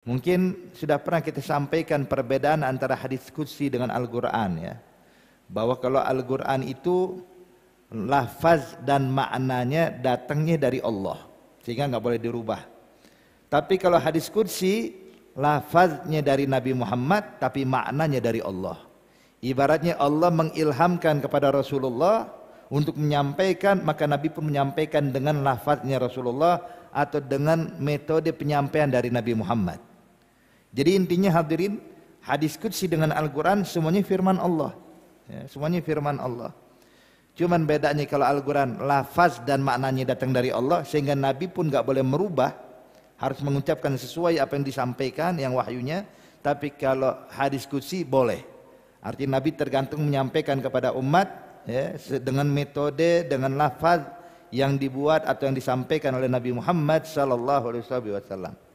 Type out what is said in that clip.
Mungkin sudah pernah kita sampaikan perbedaan antara hadis kudsi dengan Al-Quran ya. Bahwa kalau Al-Quran itu lafaz dan maknanya datangnya dari Allah. Sehingga nggak boleh dirubah. Tapi kalau hadis kudsi lafaznya dari Nabi Muhammad tapi maknanya dari Allah. Ibaratnya Allah mengilhamkan kepada Rasulullah untuk menyampaikan maka Nabi pun menyampaikan dengan lafaznya Rasulullah atau dengan metode penyampaian dari Nabi Muhammad. Jadi intinya hadirin, hadis kudsi dengan Al-Quran semuanya firman Allah. Ya, semuanya firman Allah. Cuman bedanya kalau Al-Quran lafaz dan maknanya datang dari Allah sehingga Nabi pun nggak boleh merubah harus mengucapkan sesuai apa yang disampaikan yang wahyunya tapi kalau hadis kudsi boleh artinya Nabi tergantung menyampaikan kepada umat ya, dengan metode dengan lafaz yang dibuat atau yang disampaikan oleh Nabi Muhammad sallallahu alaihi wasallam.